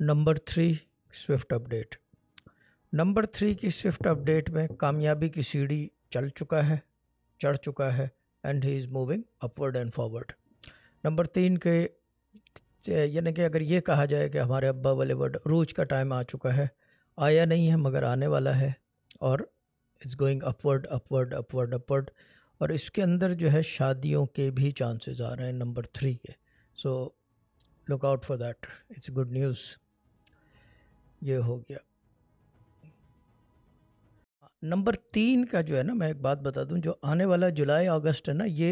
number three swift update number three की swift update में कामयाबी की सीढ़ी चल चुका है चढ़ चुका है and he is moving upward and forward number तीन के यानी कि अगर ये कहा जाए कि हमारे अब्बा वाले वर्ड रोज का टाइम आ चुका है आया नहीं है मगर आने वाला है और it's going upward upward upward upward और इसके अंदर जो है शादियों के भी चांसेस आ रहे हैं नंबर थ्री के so look out for that it's good news ये हो गया नंबर तीन का जो है ना मैं एक बात बता दूं जो आने वाला जुलाई अगस्त है ना ये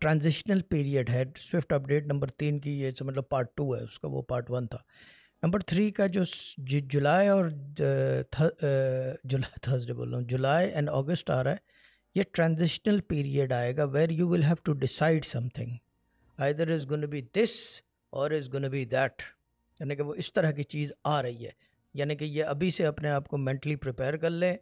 ट्रांजिशनल पीरियड है स्विफ्ट अपडेट नंबर तीन की ये मतलब पार्ट टू है उसका वो पार्ट वन था नंबर थ्री का जो जुलाई और जुलाई थर्सडे बोल रहा हूँ जुलाई एंड अगस्त आ रहा है ये ट्रांजिशनल पीरियड आएगा where you will have to decide something either is gonna be this or is gonna be that यानी कि वो इस तरह की चीज़ आ रही है यानी कि ये अभी से अपने आप को मैंटली प्रपेयर कर लें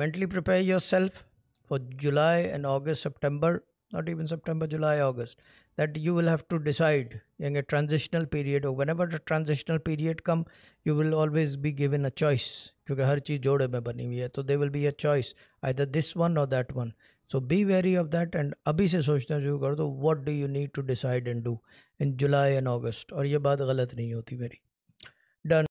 mentally prepare yourself for July and August September not even September July August that you will have to decide यानी ट्रांजिशनल पीरियड हो whenever transitional period come you will always be given a choice क्योंकि हर चीज़ जोड़े में बनी हुई है तो they will be a choice I this one or that one so be wary of that and अभी से सोचना शुरू कर दो what do you need to decide and do in July and August और ये बात गलत नहीं होती मेरी